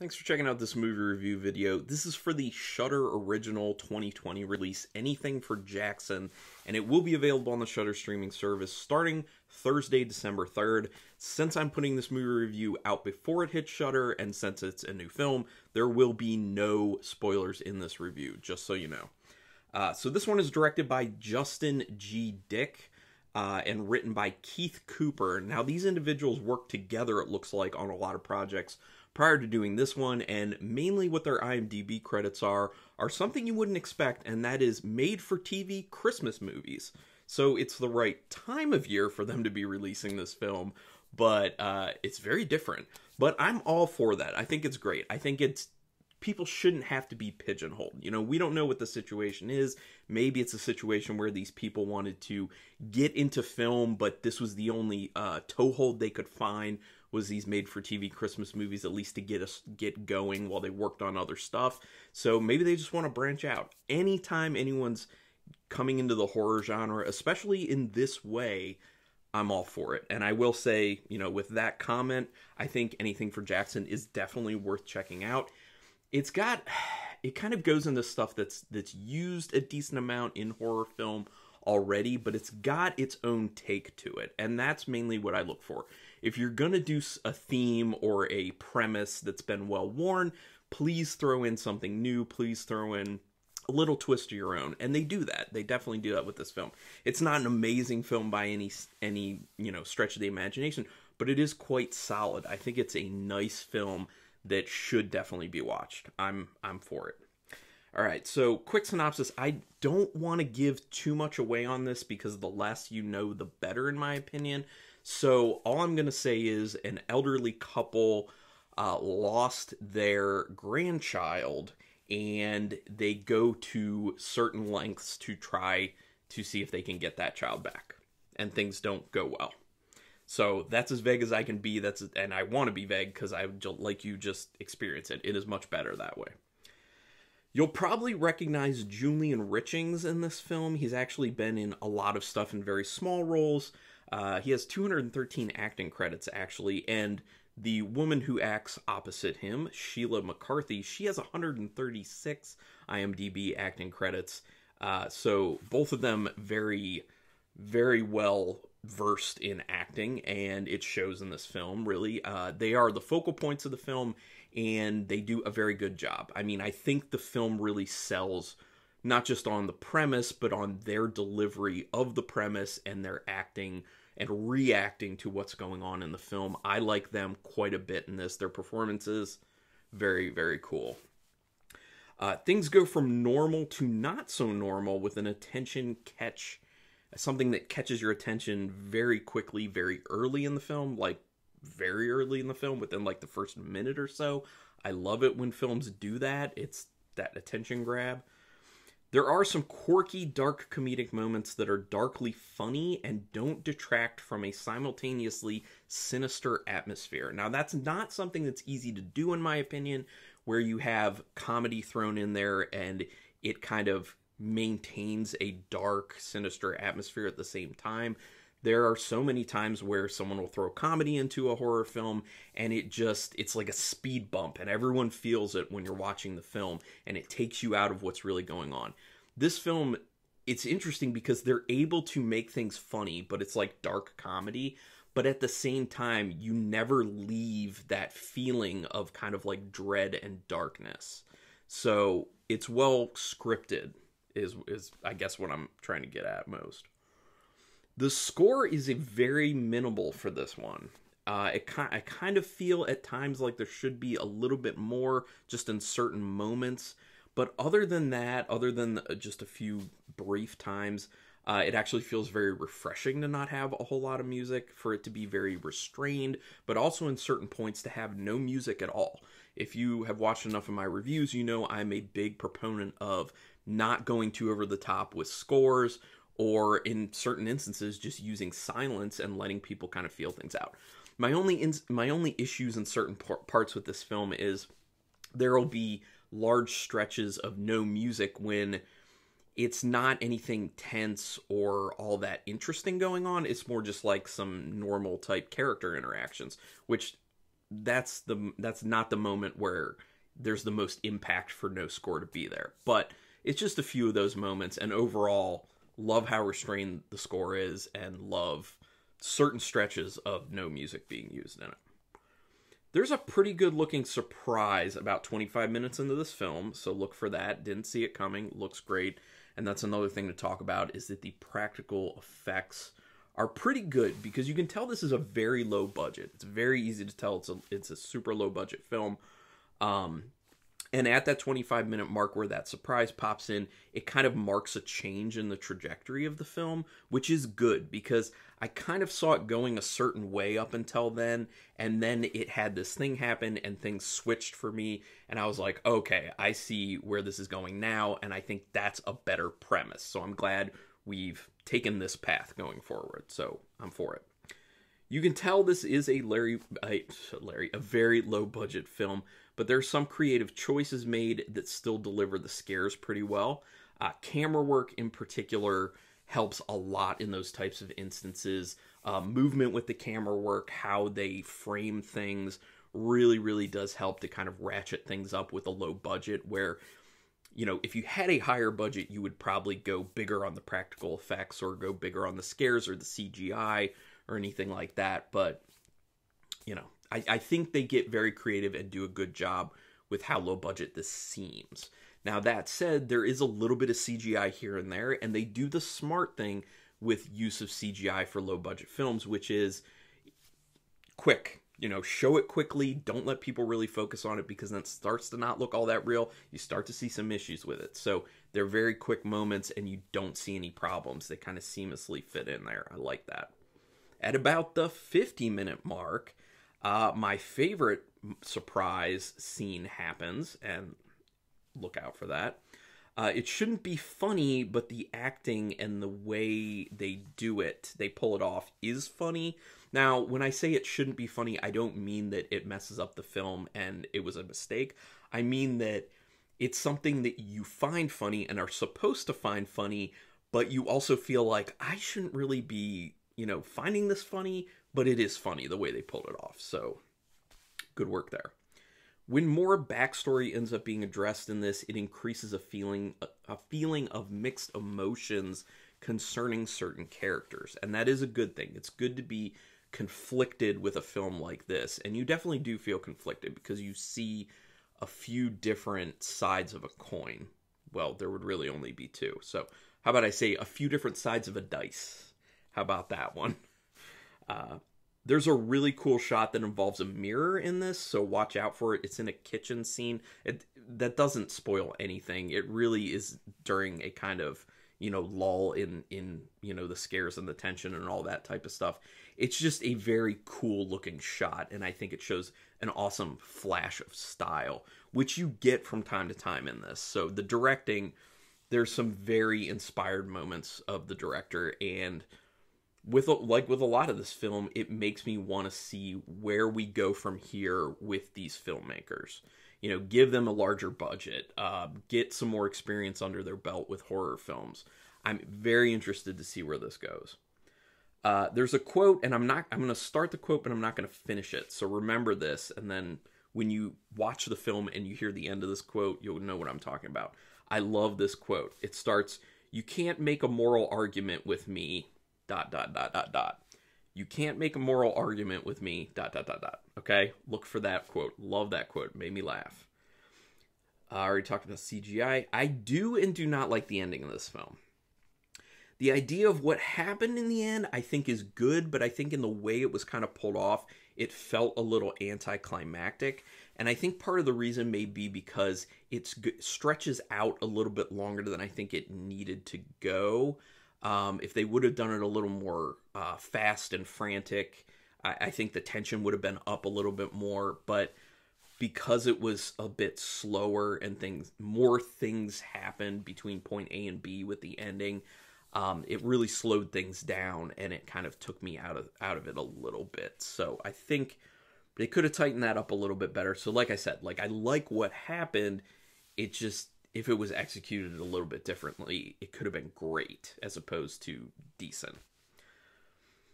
Thanks for checking out this movie review video. This is for the Shutter Original 2020 release, Anything for Jackson, and it will be available on the Shutter streaming service starting Thursday, December 3rd. Since I'm putting this movie review out before it hits Shutter, and since it's a new film, there will be no spoilers in this review, just so you know. Uh, so this one is directed by Justin G. Dick. Uh, and written by Keith Cooper. Now, these individuals work together, it looks like, on a lot of projects prior to doing this one, and mainly what their IMDb credits are, are something you wouldn't expect, and that is made for TV Christmas movies. So it's the right time of year for them to be releasing this film, but uh, it's very different. But I'm all for that. I think it's great. I think it's people shouldn't have to be pigeonholed. You know, we don't know what the situation is. Maybe it's a situation where these people wanted to get into film, but this was the only uh, toehold they could find was these made-for-TV Christmas movies, at least to get us get going while they worked on other stuff. So maybe they just want to branch out. Anytime anyone's coming into the horror genre, especially in this way, I'm all for it. And I will say, you know, with that comment, I think anything for Jackson is definitely worth checking out it's got it kind of goes into stuff that's that's used a decent amount in horror film already, but it's got its own take to it. And that's mainly what I look for. If you're going to do a theme or a premise that's been well worn, please throw in something new. Please throw in a little twist of your own. And they do that. They definitely do that with this film. It's not an amazing film by any any, you know, stretch of the imagination, but it is quite solid. I think it's a nice film that should definitely be watched. I'm I'm for it. All right, so quick synopsis. I don't want to give too much away on this because the less you know, the better, in my opinion. So all I'm going to say is an elderly couple uh, lost their grandchild, and they go to certain lengths to try to see if they can get that child back, and things don't go well. So that's as vague as I can be. That's and I want to be vague because I like you just experience it. It is much better that way. You'll probably recognize Julian Richings in this film. He's actually been in a lot of stuff in very small roles. Uh, he has 213 acting credits actually, and the woman who acts opposite him, Sheila McCarthy, she has 136 IMDb acting credits. Uh, so both of them very, very well versed in acting, and it shows in this film, really. Uh, they are the focal points of the film, and they do a very good job. I mean, I think the film really sells not just on the premise, but on their delivery of the premise and their acting and reacting to what's going on in the film. I like them quite a bit in this. Their performances, very, very cool. Uh, things go from normal to not so normal with an attention catch something that catches your attention very quickly, very early in the film, like very early in the film, within like the first minute or so. I love it when films do that. It's that attention grab. There are some quirky, dark comedic moments that are darkly funny and don't detract from a simultaneously sinister atmosphere. Now, that's not something that's easy to do, in my opinion, where you have comedy thrown in there and it kind of maintains a dark, sinister atmosphere at the same time. There are so many times where someone will throw comedy into a horror film and it just, it's like a speed bump and everyone feels it when you're watching the film and it takes you out of what's really going on. This film, it's interesting because they're able to make things funny, but it's like dark comedy. But at the same time, you never leave that feeling of kind of like dread and darkness. So it's well scripted is is I guess what I'm trying to get at most. The score is a very minimal for this one. Uh, it I kind of feel at times like there should be a little bit more just in certain moments. But other than that, other than uh, just a few brief times, uh, it actually feels very refreshing to not have a whole lot of music, for it to be very restrained, but also in certain points to have no music at all. If you have watched enough of my reviews, you know I'm a big proponent of not going too over the top with scores or in certain instances just using silence and letting people kind of feel things out. My only my only issues in certain parts with this film is there'll be large stretches of no music when it's not anything tense or all that interesting going on. It's more just like some normal type character interactions, which that's the that's not the moment where there's the most impact for no score to be there. But it's just a few of those moments and overall love how restrained the score is and love certain stretches of no music being used in it there's a pretty good looking surprise about 25 minutes into this film so look for that didn't see it coming looks great and that's another thing to talk about is that the practical effects are pretty good because you can tell this is a very low budget it's very easy to tell it's a, it's a super low budget film um, and at that 25 minute mark where that surprise pops in, it kind of marks a change in the trajectory of the film, which is good because I kind of saw it going a certain way up until then. And then it had this thing happen and things switched for me. And I was like, okay, I see where this is going now. And I think that's a better premise. So I'm glad we've taken this path going forward. So I'm for it. You can tell this is a Larry, a, Larry, a very low budget film, but there's some creative choices made that still deliver the scares pretty well. Uh, camera work in particular helps a lot in those types of instances. Uh, movement with the camera work, how they frame things, really, really does help to kind of ratchet things up with a low budget. Where, you know, if you had a higher budget, you would probably go bigger on the practical effects or go bigger on the scares or the CGI or anything like that. But, you know, I, I think they get very creative and do a good job with how low budget this seems. Now, that said, there is a little bit of CGI here and there, and they do the smart thing with use of CGI for low budget films, which is quick. You know, show it quickly. Don't let people really focus on it because then it starts to not look all that real. You start to see some issues with it. So they're very quick moments and you don't see any problems. They kind of seamlessly fit in there. I like that. At about the 50 minute mark, uh, my favorite surprise scene happens, and look out for that. Uh, it shouldn't be funny, but the acting and the way they do it, they pull it off, is funny. Now, when I say it shouldn't be funny, I don't mean that it messes up the film and it was a mistake. I mean that it's something that you find funny and are supposed to find funny, but you also feel like I shouldn't really be you know, finding this funny, but it is funny the way they pulled it off. So good work there. When more backstory ends up being addressed in this, it increases a feeling a feeling of mixed emotions concerning certain characters, and that is a good thing. It's good to be conflicted with a film like this, and you definitely do feel conflicted because you see a few different sides of a coin. Well, there would really only be two. So, how about I say a few different sides of a dice? How about that one? Uh, there's a really cool shot that involves a mirror in this, so watch out for it. It's in a kitchen scene. It, that doesn't spoil anything. It really is during a kind of you know lull in in you know the scares and the tension and all that type of stuff. It's just a very cool looking shot, and I think it shows an awesome flash of style, which you get from time to time in this. So the directing, there's some very inspired moments of the director and with like with a lot of this film, it makes me want to see where we go from here with these filmmakers. You know, give them a larger budget, uh, get some more experience under their belt with horror films. I'm very interested to see where this goes. Uh, there's a quote, and I'm not. I'm going to start the quote, but I'm not going to finish it. So remember this, and then when you watch the film and you hear the end of this quote, you'll know what I'm talking about. I love this quote. It starts, "You can't make a moral argument with me dot dot dot dot dot. You can't make a moral argument with me dot dot dot dot. Okay, look for that quote. Love that quote. made me laugh. I already talked about CGI. I do and do not like the ending of this film. The idea of what happened in the end, I think, is good, but I think in the way it was kind of pulled off, it felt a little anticlimactic. And I think part of the reason may be because it stretches out a little bit longer than I think it needed to go. Um, if they would have done it a little more uh, fast and frantic, I, I think the tension would have been up a little bit more. But because it was a bit slower and things more things happened between point A and B with the ending, um, it really slowed things down and it kind of took me out of out of it a little bit. So I think they could have tightened that up a little bit better. So like I said, like I like what happened. It just if it was executed a little bit differently, it could have been great as opposed to decent.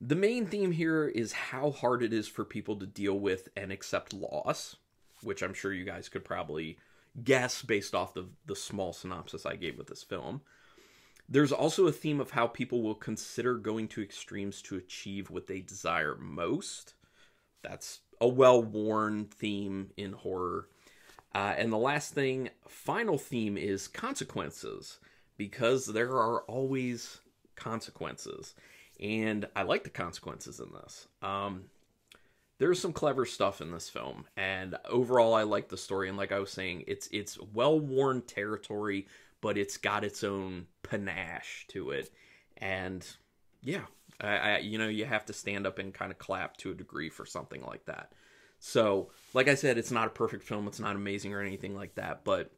The main theme here is how hard it is for people to deal with and accept loss, which I'm sure you guys could probably guess based off the, the small synopsis I gave with this film. There's also a theme of how people will consider going to extremes to achieve what they desire most. That's a well worn theme in horror uh, and the last thing, final theme is consequences, because there are always consequences. And I like the consequences in this. Um, there's some clever stuff in this film, and overall, I like the story. And like I was saying, it's it's well worn territory, but it's got its own panache to it. And yeah, I, I, you know you have to stand up and kind of clap to a degree for something like that. So, like I said, it's not a perfect film, it's not amazing or anything like that, but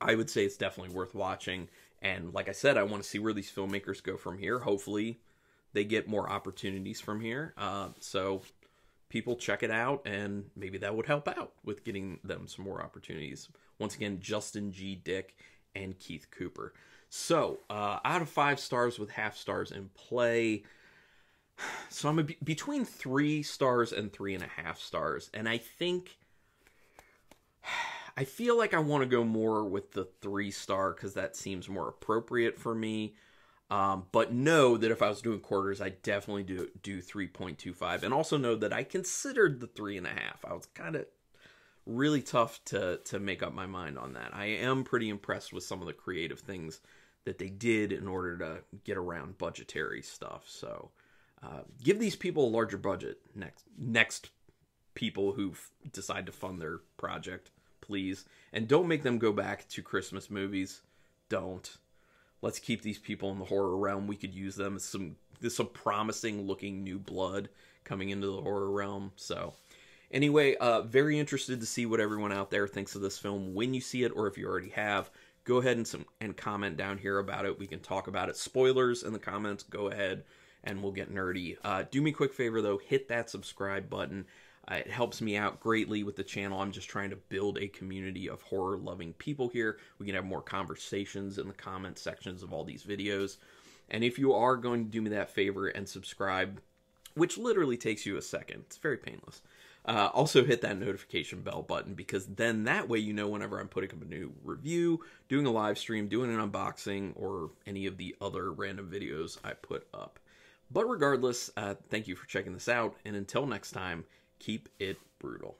I would say it's definitely worth watching. And like I said, I want to see where these filmmakers go from here. Hopefully, they get more opportunities from here. Uh, so people check it out, and maybe that would help out with getting them some more opportunities. Once again, Justin G. Dick and Keith Cooper. So, uh, out of five stars with half stars in play, so I'm between three stars and three and a half stars, and I think I feel like I want to go more with the three star because that seems more appropriate for me. Um, but know that if I was doing quarters, I definitely do do three point two five, and also know that I considered the three and a half. I was kind of really tough to to make up my mind on that. I am pretty impressed with some of the creative things that they did in order to get around budgetary stuff. So uh, give these people a larger budget next next people who decide to fund their project, please, and don't make them go back to Christmas movies. Don't. Let's keep these people in the horror realm. We could use them as some some promising looking new blood coming into the horror realm. So, anyway, uh, very interested to see what everyone out there thinks of this film when you see it, or if you already have. Go ahead and some and comment down here about it. We can talk about it. Spoilers in the comments. Go ahead and we'll get nerdy. Uh, do me a quick favor though, hit that subscribe button. Uh, it helps me out greatly with the channel. I'm just trying to build a community of horror loving people here. We can have more conversations in the comment sections of all these videos. And if you are going to do me that favor and subscribe, which literally takes you a second, it's very painless. Uh, also hit that notification bell button because then that way you know whenever I'm putting up a new review, doing a live stream, doing an unboxing, or any of the other random videos I put up. But regardless, uh, thank you for checking this out. And until next time, keep it brutal.